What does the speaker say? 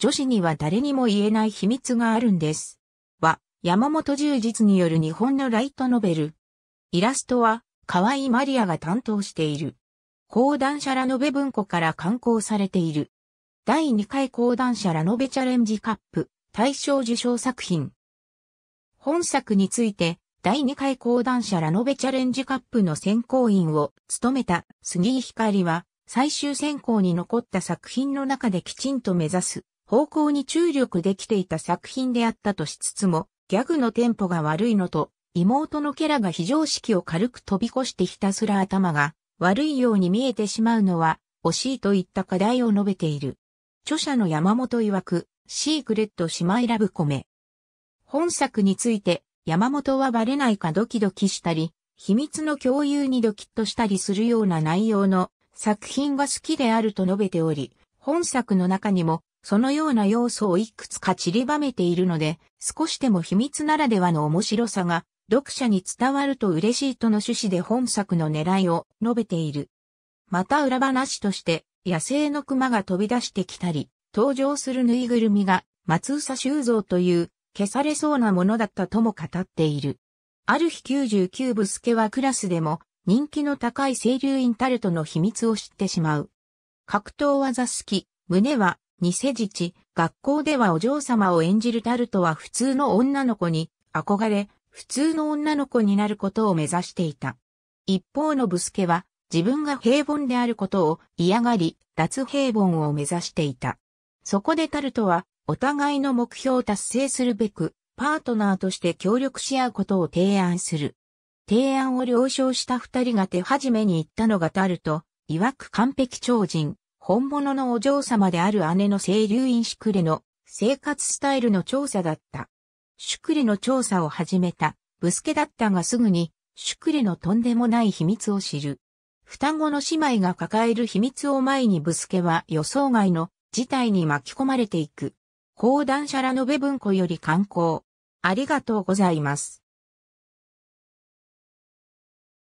女子には誰にも言えない秘密があるんです。は、山本充実による日本のライトノベル。イラストは、河合マリアが担当している。講談社ラノベ文庫から刊行されている。第2回講談社ラノベチャレンジカップ大賞受賞作品。本作について、第2回講談社ラノベチャレンジカップの選考員を務めた杉井光は、最終選考に残った作品の中できちんと目指す方向に注力できていた作品であったとしつつも、ギャグのテンポが悪いのと、妹のキャラが非常識を軽く飛び越してひたすら頭が悪いように見えてしまうのは惜しいといった課題を述べている。著者の山本曰く、シークレット姉妹ラブコメ。本作について、山本はバレないかドキドキしたり、秘密の共有にドキッとしたりするような内容の作品が好きであると述べており、本作の中にもそのような要素をいくつか散りばめているので、少しでも秘密ならではの面白さが読者に伝わると嬉しいとの趣旨で本作の狙いを述べている。また裏話として、野生の熊が飛び出してきたり、登場するぬいぐるみが松宇修造という消されそうなものだったとも語っている。ある日99スケはクラスでも人気の高い清流院タルトの秘密を知ってしまう。格闘技好き、胸は偽治、学校ではお嬢様を演じるタルトは普通の女の子に憧れ、普通の女の子になることを目指していた。一方のブスケは自分が平凡であることを嫌がり、脱平凡を目指していた。そこでタルトはお互いの目標を達成するべく、パートナーとして協力し合うことを提案する。提案を了承した二人が手始めに行ったのがタルト、曰く完璧超人、本物のお嬢様である姉の清流院シュクレの生活スタイルの調査だった。シュクレの調査を始めた、ブスケだったがすぐに、シュクレのとんでもない秘密を知る。双子の姉妹が抱える秘密を前にブスケは予想外の事態に巻き込まれていく。講談社らの部分庫より観光。ありがとうございます。